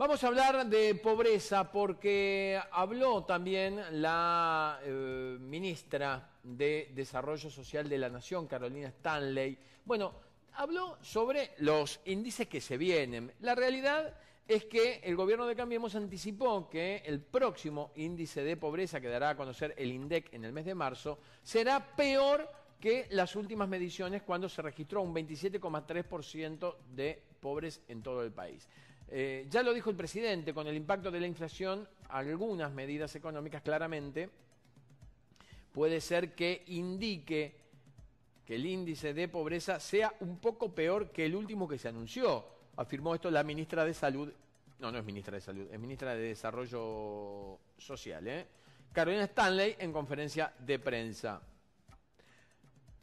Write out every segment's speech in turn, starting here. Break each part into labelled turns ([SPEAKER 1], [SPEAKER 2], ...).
[SPEAKER 1] Vamos a hablar de pobreza porque habló también la eh, ministra de Desarrollo Social de la Nación, Carolina Stanley. Bueno, habló sobre los índices que se vienen. La realidad es que el gobierno de Cambiemos anticipó que el próximo índice de pobreza que dará a conocer el INDEC en el mes de marzo será peor que las últimas mediciones cuando se registró un 27,3% de pobres en todo el país. Eh, ya lo dijo el presidente, con el impacto de la inflación, algunas medidas económicas claramente puede ser que indique que el índice de pobreza sea un poco peor que el último que se anunció. Afirmó esto la ministra de Salud, no, no es ministra de Salud, es ministra de Desarrollo Social, ¿eh? Carolina Stanley en conferencia de prensa.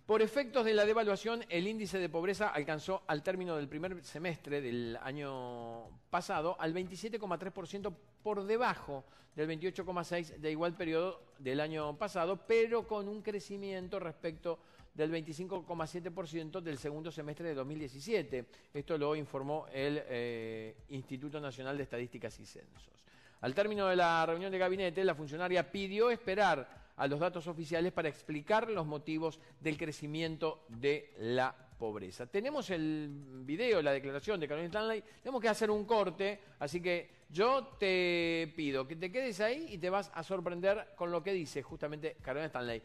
[SPEAKER 1] Por efectos de la devaluación, el índice de pobreza alcanzó al término del primer semestre del año pasado al 27,3% por debajo del 28,6% de igual periodo del año pasado, pero con un crecimiento respecto del 25,7% del segundo semestre de 2017. Esto lo informó el eh, Instituto Nacional de Estadísticas y Censos. Al término de la reunión de gabinete, la funcionaria pidió esperar a los datos oficiales para explicar los motivos del crecimiento de la pobreza. Tenemos el video, la declaración de Carolina Stanley, tenemos que hacer un corte, así que yo te pido que te quedes ahí y te vas a sorprender con lo que dice justamente Carolina Stanley.